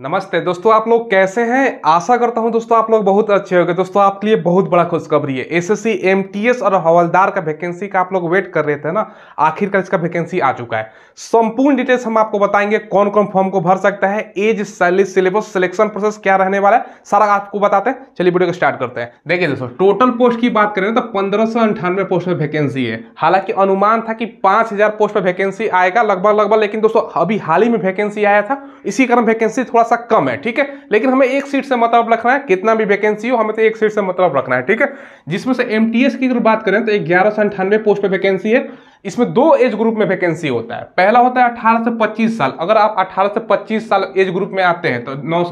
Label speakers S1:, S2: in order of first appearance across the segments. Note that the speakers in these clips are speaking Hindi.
S1: नमस्ते दोस्तों आप लोग कैसे हैं आशा करता हूं दोस्तों आप लोग बहुत अच्छे हो दोस्तों आपके लिए बहुत बड़ा खुशखबरी है एसएससी एमटीएस और हवलदार का वैकेंसी का आप लोग वेट कर रहे थे ना आखिरकार इसका वैकेंसी आ चुका है संपूर्ण डिटेल्स हम आपको बताएंगे कौन कौन फॉर्म को भर सकता है age salary syllabus selection process क्या रहने वाला है सारा आपको बताते हैं चलिए वीडियो को स्टार्ट करते हैं देखिए दोस्तों टोटल पोस्ट की बात करें तो पंद्रह पोस्ट पर वैकेंसी है हालांकि अनुमान था कि पांच पोस्ट पर वैकेंसी आएगा लगभग लगभग लेकिन दोस्तों अभी हाल ही में वैकेंसी आया था इसी कारण वैकेंसी थोड़ा सा कम है ठीक है लेकिन हमें एक सीट से मतलब रखना है कितना भी वैकेंसी हो हमें तो एक सीट से मतलब रखना है ठीक है जिसमें से एमटीएस की अगर बात करें तो ग्यारह सौ अंठानवे पोस्ट पर वैकेंसी है इसमें दो एज ग्रुप में वैकेंसी होता है पहला होता है 18 से 25 साल अगर आप 18 से 25 साल एज ग्रुप में आते हैं तो नौ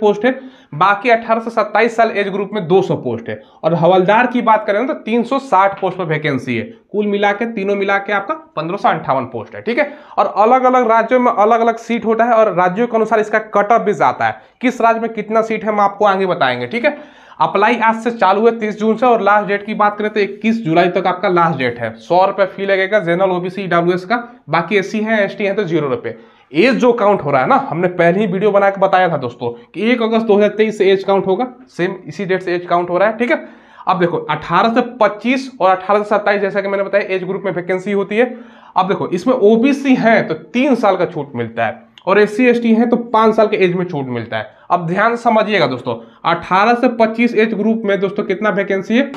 S1: पोस्ट है बाकी 18 से 27 साल एज ग्रुप में 200 पोस्ट है और हवलदार की बात करें तो 360 पोस्ट पर वैकेंसी है कुल मिला के तीनों मिला के आपका पंद्रह पोस्ट है ठीक है और अलग अलग राज्यों में अलग अलग सीट होता है और राज्यों के अनुसार इसका कट भी जाता है किस राज्य में कितना सीट है हम आपको आगे बताएंगे ठीक है अप्लाई आज से चालू है तीस जून से और लास्ट डेट की बात करें तो इक्कीस जुलाई तक आपका लास्ट डेट है सौ रुपये फी लगेगा जनरल ओबीसी डब्ल्यू का बाकी एस सी है एस है तो जीरो रुपये एज जो काउंट हो रहा है ना हमने पहले ही वीडियो बनाकर बताया था दोस्तों कि एक अगस्त तेईस से एज काउंट होगा सेम इसी डेट से एज काउंट हो रहा है ठीक है अब देखो 18 से 25 और 18 से 27 जैसा कि मैंने बताया एज ग्रुप में वैकेंसी होती है अब देखो इसमें ओबीसी हैं तो तीन साल का छूट मिलता है और एस सी है तो पांच साल के एज में छूट मिलता है अब ध्यान समझिएगा दोस्तों अठारह से पच्चीस एज ग्रुप में दोस्तों कितना वैकेंसी है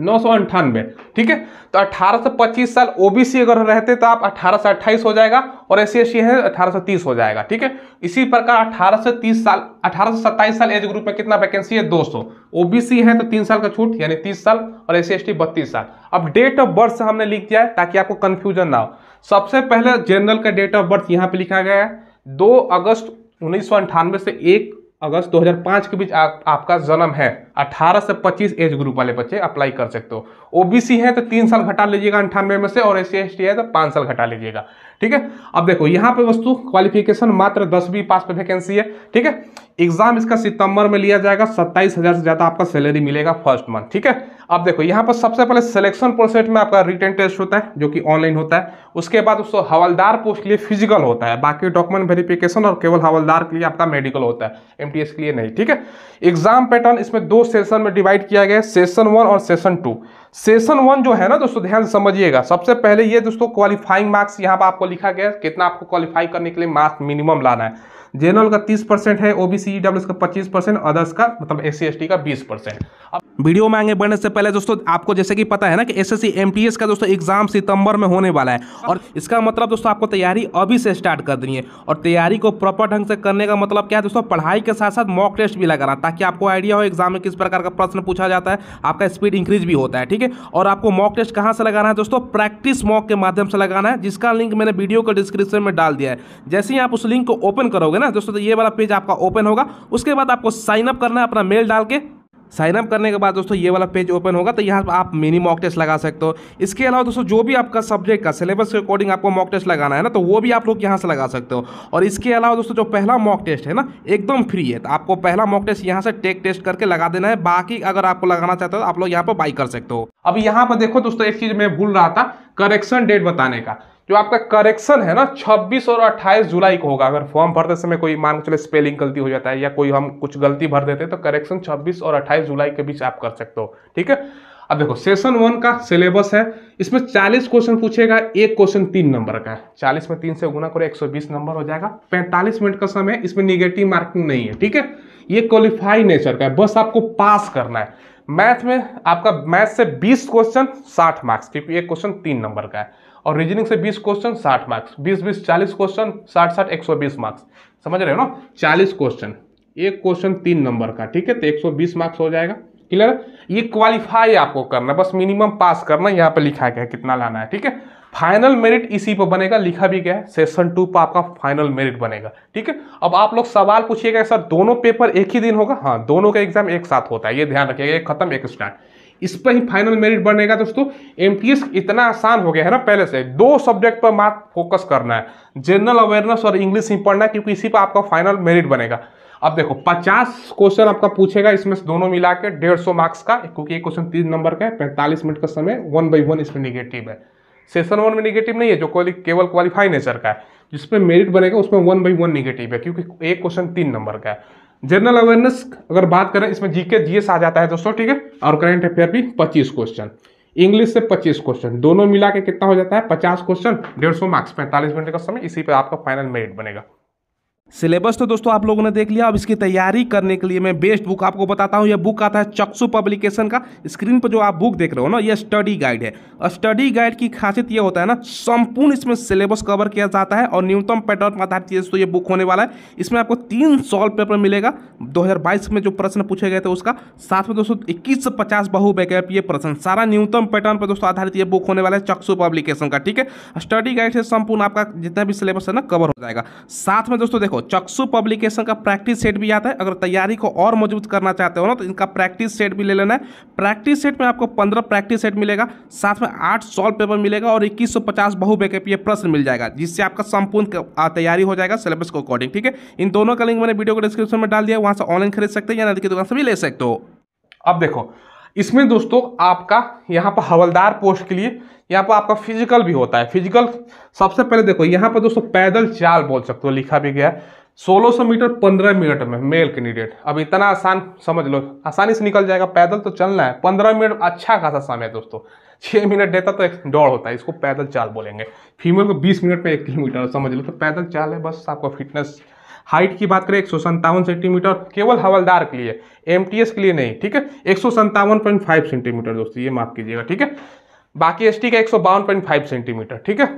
S1: नौ सौ अंठानवे ठीक है तो 18 से 25 साल ओबीसी अगर रहते तो आप 18 से 28 हो जाएगा और एस सी है 18 से 30 हो जाएगा ठीक है इसी प्रकार 18 से 30 साल 18 से 27 साल एज ग्रुप में कितना वैकेंसी है 200 ओबीसी है तो तीन साल का छूट यानी 30 साल और एस सी बत्तीस साल अब डेट ऑफ बर्थ से हमने लिख दिया है ताकि आपको कन्फ्यूजन ना हो सबसे पहले जनरल का डेट ऑफ बर्थ यहाँ पे लिखा गया है दो अगस्त उन्नीस से एक अगस्त 2005 के बीच आप, आपका जन्म है 18 से 25 एज ग्रुप वाले बच्चे अप्लाई कर सकते हो ओबीसी है तो तीन साल घटा लीजिएगा अंठानवे में से और एस सी है तो पाँच साल घटा लीजिएगा ठीक है अब देखो यहाँ पे वस्तु क्वालिफिकेशन मात्र दसवीं पास पे वैकेंसी है ठीक है एग्जाम इसका सितंबर में लिया जाएगा सत्ताईस हजार से ज्यादा आपका सैलरी मिलेगा फर्स्ट मंथ ठीक है अब देखो यहाँ पर सबसे पहले सिलेक्शन प्रोसेस में आपका रिटर्न टेस्ट होता है जो कि ऑनलाइन होता है उसके बाद उसको हवलदार पोस्ट के लिए फिजिकल होता है बाकी डॉक्यूमेंट वेरिफिकेशन और केवल हवलदार के लिए आपका मेडिकल होता है एमटीएस के लिए नहीं ठीक है एग्जाम पैटर्न इसमें दो सेशन में डिवाइड किया गया है सेशन वन और सेशन टू सेशन वन जो है ना दोस्तों ध्यान समझिएगा सबसे पहले ये दोस्तों क्वालिफाइंग मार्क्स यहाँ पर आपको लिखा गया है कितना आपको क्वालिफाई करने के लिए मार्क्स मिनिमम लाना है जनरल का तीस परसेंट है ओबीसी डब्ल्यू e का पच्चीस परसेंट अदर्स का मतलब एस सी का बीस परसेंट अब वीडियो में आगे बढ़ने से पहले दोस्तों आपको जैसे कि पता है ना कि एस एस का दोस्तों एग्जाम सितंबर में होने वाला है और इसका मतलब दोस्तों आपको तैयारी अभी से स्टार्ट कर देनी है और तैयारी को प्रॉपर ढंग से करने का मतलब क्या है दोस्तों पढ़ाई के साथ साथ मॉक टेस्ट भी लगाना ताकि आपको आइडिया हो एग्जाम में किस प्रकार का प्रश्न पूछा जाता है आपका स्पीड इंक्रीज भी होता है ठीक है और आपको मॉक टेस्ट कहाँ से लगाना है दोस्तों प्रैक्टिस मॉक के माध्यम से लगाना है जिसका लिंक मैंने वीडियो को डिस्क्रिप्शन में डाल दिया है जैसे ही आप उस लिंक को ओपन करोगे ना दोस्तों तो ये वाला पेज आपका ओपन होगा उसके बाद आपको साइनअप करना है अपना मेल डाल के साइनअप करने के बाद दोस्तों ये वाला पेज ओपन होगा तो यहाँ पर आप मिनी मॉक टेस्ट लगा सकते हो इसके अलावा दोस्तों जो भी आपका सब्जेक्ट का सिलेबस के अकॉर्डिंग आपको मॉक टेस्ट लगाना है ना तो वो भी आप लोग यहाँ से लगा सकते हो और इसके अलावा दोस्तों जो पहला मॉक टेस्ट है ना एकदम फ्री है तो आपको पहला मॉक टेस्ट यहाँ से टेक टेस्ट करके लगा देना है बाकी अगर आपको लगाना चाहते हो तो आप लोग यहाँ पर बाई कर सकते हो अब यहाँ पर देखो दोस्तों एक चीज़ मैं भूल रहा था करेक्शन डेट बताने का जो आपका करेक्शन है ना 26 और 28 जुलाई को होगा अगर फॉर्म भरते समय कोई मान के चले स्पेलिंग गलती हो जाता है या कोई हम कुछ गलती भर देते हैं तो करेक्शन 26 और 28 जुलाई के बीच आप कर सकते हो ठीक है अब देखो सेशन वन का सिलेबस है इसमें 40 क्वेश्चन पूछेगा एक क्वेश्चन तीन नंबर का है चालीस में तीन से गुना करो एक नंबर हो जाएगा पैंतालीस मिनट का समय इसमें निगेटिव मार्किंग नहीं है ठीक है ये क्वालिफाई नेचर का है बस आपको पास करना है मैथ में आपका मैथ से बीस क्वेश्चन साठ मार्क्स ठीक है एक क्वेश्चन तीन नंबर का है और रीजनिंग से 20 क्वेश्चन 60 मार्क्स 20 20 40 क्वेश्चन 60 साठ 120 मार्क्स समझ रहे हो ना 40 क्वेश्चन एक क्वेश्चन तीन नंबर का ठीक है तो 120 मार्क्स हो जाएगा क्लियर ये क्वालिफाई आपको करना बस मिनिमम पास करना यहाँ पे लिखा गया है कितना लाना है ठीक है फाइनल मेरिट इसी पर बनेगा लिखा भी गया है सेशन टू पर आपका फाइनल मेरिट बनेगा ठीक है अब आप लोग सवाल पूछिएगा सर दोनों पेपर एक ही दिन होगा हाँ दोनों का एग्जाम एक साथ होता है ये ध्यान रखिएगा एक खत्म एक स्टार्ट इस पर ही फाइनल मेरिट बनेगा दोस्तों एम इतना आसान हो गया है ना पहले से दो सब्जेक्ट पर मात्र फोकस करना है जनरल अवेयरनेस और इंग्लिश ही पढ़ना है क्योंकि इसी पर आपका फाइनल मेरिट बनेगा अब देखो 50 क्वेश्चन आपका पूछेगा इसमें से दोनों मिला के डेढ़ सौ मार्क्स का क्योंकि एक क्वेश्चन तीन नंबर का है पैंतालीस मिनट का समय वन बाई वन इसमें निगेटिव है सेशन वन में निगेटिव नहीं है जो क्वालि केवल क्वालिफाई नेचर का है जिसमें मेरिट बनेगा उसमें वन बाई वन निगेटिव है क्योंकि एक क्वेश्चन तीन नंबर का है जनरल अवेयरनेस अगर बात करें इसमें जीके जीएस आ जाता है दोस्तों ठीक है और करंट अफेयर भी पच्चीस क्वेश्चन इंग्लिश से 25 क्वेश्चन दोनों मिला के कितना हो जाता है 50 क्वेश्चन 150 मार्क्स 45 मिनट का समय इसी पे आपका फाइनल मेरिट बनेगा सिलेबस तो दोस्तों आप लोगों ने देख लिया अब इसकी तैयारी करने के लिए मैं बेस्ट बुक आपको बताता हूँ यह बुक आता है चक्सु पब्लिकेशन का स्क्रीन पर जो आप बुक देख रहे हो ना यह स्टडी गाइड है और स्टडी गाइड की खासियत यह होता है ना संपूर्ण इसमें सिलेबस कवर किया जाता है और न्यूनतम पैटर्न पर आधारित दोस्तों ये बुक होने वाला है इसमें आपको तीन सॉल्व पेपर मिलेगा दो में जो प्रश्न पूछे गए थे उसका साथ में दोस्तों इक्कीस से पचास बहु ये प्रश्न सारा न्यूनतम पैटर्न पर दोस्तों आधारित ये बुक होने वाला है चक्सु पब्लिकेशन का ठीक है स्टडी गाइड से संपूर्ण आपका जितना भी सिलेबस है ना कवर हो जाएगा साथ में दोस्तों देखो चक्सु पब्लिकेशन का प्रैक्टिस सेट भी आता है अगर तैयारी को और मजबूत करना चाहते हो ना तो इनका प्रैक्टिस सेट भी ले लेना है प्रैक्टिस सेट में आपको पंद्रह प्रैक्टिस सेट मिलेगा साथ में आठ सॉल्व पेपर मिलेगा और इक्कीस सौ पचास बहुबैकपीय प्रश्न मिल जाएगा जिससे आपका संपूर्ण तैयारी हो जाएगा सिलेबस के अकॉर्डिंग ठीक है इन दोनों का लिंक मैंने वीडियो को डिस्क्रिप्शन में डाल दिया वहाँ से ऑनलाइन खरीद सकते हैं या नदी की दुकान से भी ले सकते हो अब देखो इसमें दोस्तों आपका यहाँ पर हवलदार पोस्ट के लिए यहाँ पर आपका फिजिकल भी होता है फिजिकल सबसे पहले देखो यहाँ पर दोस्तों पैदल चाल बोल सकते हो लिखा भी गया है सौ मीटर पंद्रह मिनट में मेल कैंडिडेट अब इतना आसान समझ लो आसानी से निकल जाएगा पैदल तो चलना है पंद्रह मिनट अच्छा खासा समय है दोस्तों छः मिनट देता तो एक दौड़ होता है इसको पैदल चाल बोलेंगे फीमेल को बीस मिनट में एक किलोमीटर समझ लो तो पैदल चाल है बस आपका फिटनेस हाइट की बात करें एक सेंटीमीटर केवल हवलदार के लिए एम के लिए नहीं ठीक है एक सेंटीमीटर दोस्तों ये माफ कीजिएगा ठीक है बाकी एस का एक सेंटीमीटर ठीक है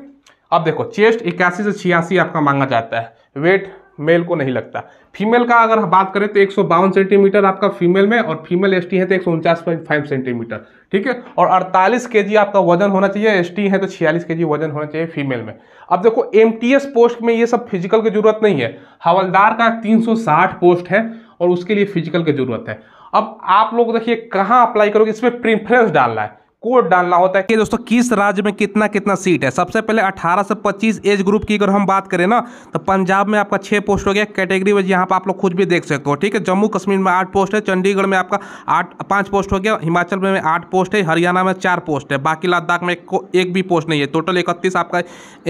S1: अब देखो चेस्ट इक्यासी से छियासी आपका मांगा जाता है वेट मेल को नहीं लगता फीमेल का अगर बात करें तो एक सेंटीमीटर आपका फीमेल में और फीमेल एसटी है तो एक सेंटीमीटर ठीक है और 48 केजी आपका वजन होना चाहिए एसटी है तो 46 केजी वजन होना चाहिए फीमेल में अब देखो एमटीएस पोस्ट में ये सब फिजिकल की जरूरत नहीं है हवलदार का 360 पोस्ट है और उसके लिए फिजिकल की जरूरत है अब आप लोग देखिए कहाँ अप्लाई करोगे इसमें प्रिफ्रेंस डालना है कोड डालना होता है कि दोस्तों किस राज्य में कितना कितना सीट है सबसे पहले 18 से 25 एज ग्रुप की अगर हम बात करें ना तो पंजाब में आपका छह पोस्ट हो गया कैटेगरी वाइज यहाँ पर आप लोग खुद भी देख सकते हो ठीक है जम्मू कश्मीर में आठ पोस्ट है चंडीगढ़ में आपका आठ पांच पोस्ट हो गया हिमाचल में आठ पोस्ट है हरियाणा में चार पोस्ट है बाकी लद्दाख में एक भी पोस्ट नहीं है टोटल इकतीस आपका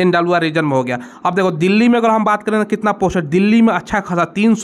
S1: एन रीजन में हो गया अब देखो दिल्ली में अगर हम बात करें ना कितना पोस्ट है दिल्ली में अच्छा खासा तीन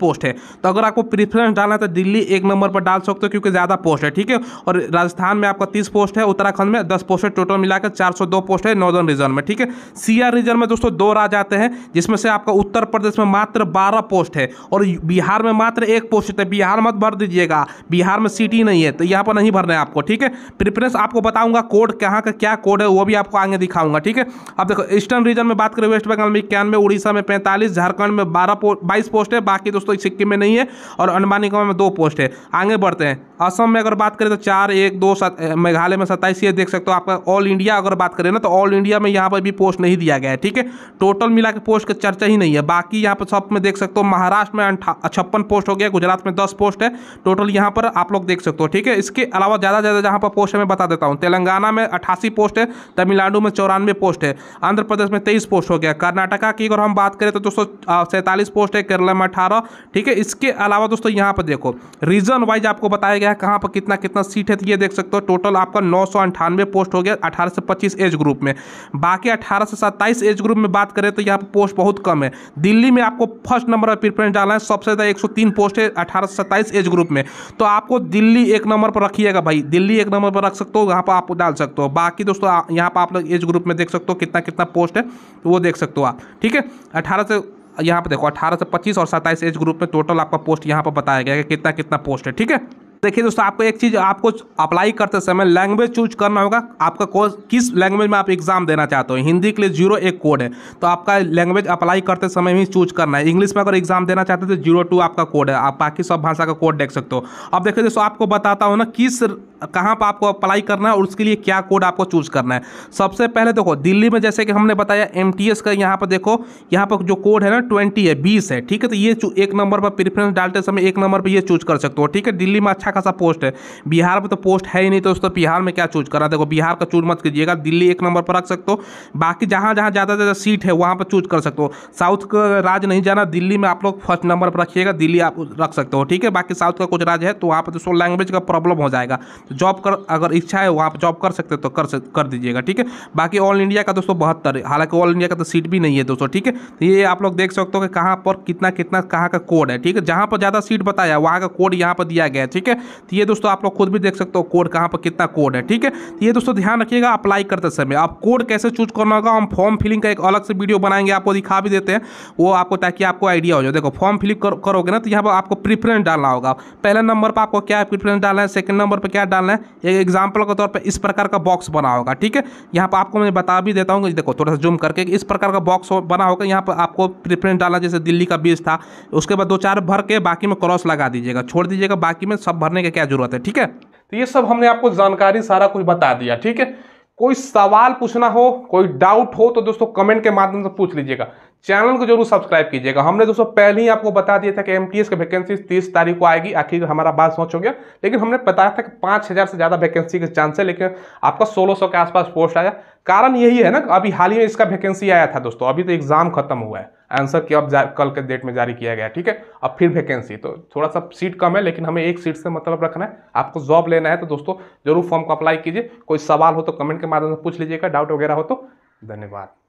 S1: पोस्ट है तो अगर आपको प्रीफरेंस डालना है तो दिल्ली एक नंबर पर डाल सकते हो क्योंकि ज़्यादा पोस्ट है ठीक है और राजस्थान में आपका बीस पोस्ट है उत्तराखंड में दस पोस्ट है टोटल मिलाकर चार सौ दो पोस्ट है नॉर्दर्न रीजन में ठीक है सीआर रीजन में दोस्तों दो राज्य आते हैं जिसमें से आपका उत्तर प्रदेश में मात्र बारह पोस्ट है और बिहार में मात्र एक पोस्ट है तो बिहार मत भर दीजिएगा बिहार में सिटी नहीं है तो यहाँ पर नहीं भरना है आपको ठीक है प्रिफरेंस आपको बताऊंगा कोड कहाँ का क्या कोड है वो भी आपको आगे दिखाऊंगा ठीक है अब देखो ईस्टर्न रीजन में बात करें वेस्ट बंगाल में इक्यानवे उड़ीसा में पैंतालीस झारखंड में बारह बाईस पोस्ट है बाकी दोस्तों सिक्किम में नहीं है और अंडमान में दो पोस्ट है आगे बढ़ते हैं असम में अगर बात करें तो चार एक दो सात मेघालय में सत्ताईस ये देख सकते हो आपका ऑल इंडिया अगर बात करें ना तो ऑल इंडिया में यहाँ पर भी पोस्ट नहीं दिया गया है ठीक है टोटल मिला के पोस्ट का चर्चा ही नहीं है बाकी यहाँ पर सब में देख सकते हो महाराष्ट्र में छप्पन पोस्ट हो गया गुजरात में दस पोस्ट है टोटल यहाँ पर आप लोग देख सकते हो ठीक है इसके अलावा ज़्यादा ज़्यादा जहाँ पर पोस्ट है मैं बता देता हूँ तेलंगाना में अठासी पोस्ट है तमिलनाडु में चौरानवे पोस्ट है आंध्र प्रदेश में तेईस पोस्ट हो गया कर्नाटका की अगर हम बात करें तो दोस्तों सैंतालीस पोस्ट है केरला में अठारह ठीक है इसके अलावा दोस्तों यहाँ पर देखो रीजन वाइज आपको बताया गया है कहाँ पर कितना कितना सीट है तो ये देख सकते हो टोटल टोटल आपका नौ सौ अंठानवे पोस्ट हो गया अठारह से पच्चीस एज ग्रुप में बाकी अठारह से सत्ताईस एज ग्रुप में बात करें तो यहाँ पर पोस्ट बहुत कम है दिल्ली में आपको फर्स्ट नंबर पर प्रिफ्रेंस डालना है सबसे ज़्यादा एक पोस्ट है अठारह से सत्ताईस एज ग्रुप में तो आपको दिल्ली एक नंबर पर रखिएगा भाई दिल्ली एक नंबर पर रख सकते हो वहाँ पर आप डाल सकते हो बाकी दोस्तों यहाँ पर आप लोग एज ग्रुप में देख सकते हो कितना कितना पोस्ट है वो देख सकते हो आप ठीक है अठारह से यहाँ पर देखो अठारह से पच्चीस और सत्ताईस एज ग्रुप में टोटल आपका पोस्ट यहाँ पर बताया गया है कि कितना कितना पोस्ट है ठीक है देखिए दोस्तों आपको एक चीज़ आपको अप्लाई करते समय लैंग्वेज चूज करना होगा आपका कोर्स किस लैंग्वेज में आप एग्जाम देना चाहते हो हिंदी के लिए जीरो एक कोड है तो आपका लैंग्वेज अप्लाई करते समय ही चूज करना है इंग्लिश में अगर एग्जाम देना चाहते तो जीरो टू आपका कोड है आप बाकी सब भाषा का कोड देख सकते हो अब देखिए दोस्तों आपको बताता हूँ ना किस कहाँ पर आपको अप्लाई करना है और उसके लिए क्या कोड आपको चूज करना है सबसे पहले देखो दिल्ली में जैसे कि हमने बताया एम का यहाँ पर देखो यहाँ पर जो कोड है ना ट्वेंटी है बीस है ठीक है तो ये एक नंबर पर प्रिफ्रेंस डालते समय एक नंबर पर ये चूज कर सकते हो ठीक है दिल्ली में अच्छा खासा पोस्ट है बिहार में तो पोस्ट है ही नहीं तो दोस्तों बिहार में क्या चूज करा देखो बिहार का चूज मत कीजिएगा दिल्ली एक नंबर पर रख सकते हो बाकी जहाँ जहाँ ज़्यादा ज़्यादा सीट है वहाँ पर चूज कर सकते हो साउथ का राज्य नहीं जाना दिल्ली में आप लोग फर्स्ट नंबर पर रखिएगा दिल्ली आप रख सकते हो ठीक है बाकी साउथ का कुछ राज्य है तो वहाँ पर दोस्तों लैंग्वेज का प्रॉब्लम हो जाएगा तो जॉब कर अगर इच्छा है वहाँ पर जॉब कर सकते तो कर कर दीजिएगा ठीक है बाकी ऑल इंडिया का दोस्तों बहत्तर हालांकि ऑल इंडिया का तो सीट भी नहीं है दोस्तों ठीक है तो ये आप लोग देख सकते हो कि कहाँ पर कितना कितना कहाँ का कोड है ठीक है जहाँ पर ज़्यादा सीट बताया वहाँ का कोड यहाँ पर दिया गया है ठीक है तो ये दोस्तों आप लोग खुद भी देख सकते हो कोड कहाँ पर कितना कोड है ठीक है तो ये दोस्तों ध्यान रखिएगा अप्लाई करते समय आप कोड कैसे चूज करना होगा हम फॉर्म फिलिंग का एक अलग से वीडियो बनाएंगे आपको दिखा भी देते हैं वो आपको ताकि आपको आइडिया हो जाए देखो फॉर्म फिलिंग करोगे ना तो यहाँ पर आपको प्रीफरेंस डालना होगा पहले नंबर पर आपको क्या प्रीफरेंस डालना है सेकंड नंबर पर क्या डालना है एक एग्जाम्पल के तौर पर इस प्रकार का बॉक्स बना होगा ठीक है यहाँ पर आपको मैं बता भी देता हूँ देखो थोड़ा सा जूम करके इस प्रकार का बॉक्स बना होगा यहाँ पर आपको प्रीफरेंस डालना जैसे दिल्ली का बीस था उसके बाद दो चार भर के बाकी में क्रॉस लगा दीजिएगा छोड़ दीजिएगा बाकी में सब भर भरने का क्या जरूरत है ठीक है तो ये सब हमने आपको जानकारी सारा कुछ बता दिया ठीक है कोई सवाल पूछना हो कोई डाउट हो तो दोस्तों कमेंट के माध्यम से पूछ लीजिएगा चैनल को जरूर सब्सक्राइब कीजिएगा हमने दोस्तों पहले ही आपको बता दिया था कि एम की वैकेंसी तीस तारीख को आएगी आखिर हमारा बात सोच हो गया लेकिन हमने बताया था कि पाँच हज़ार से ज़्यादा वैकेंसी के चांस है लेकिन आपका सोलह सौ के आसपास पोस्ट आया कारण यही है ना अभी हाल ही में इसका वैकेंसी आया था दोस्तों अभी तो एग्जाम खत्म हुआ है आंसर की अब कल के डेट में जारी किया गया ठीक है अब फिर वैकेंसी तो थोड़ा सा सीट कम है लेकिन हमें एक सीट से मतलब रखना है आपको जॉब लेना है तो दोस्तों जरूर फॉर्म को अप्लाई कीजिए कोई सवाल हो तो कमेंट के माध्यम से पूछ लीजिएगा डाउट वगैरह हो तो धन्यवाद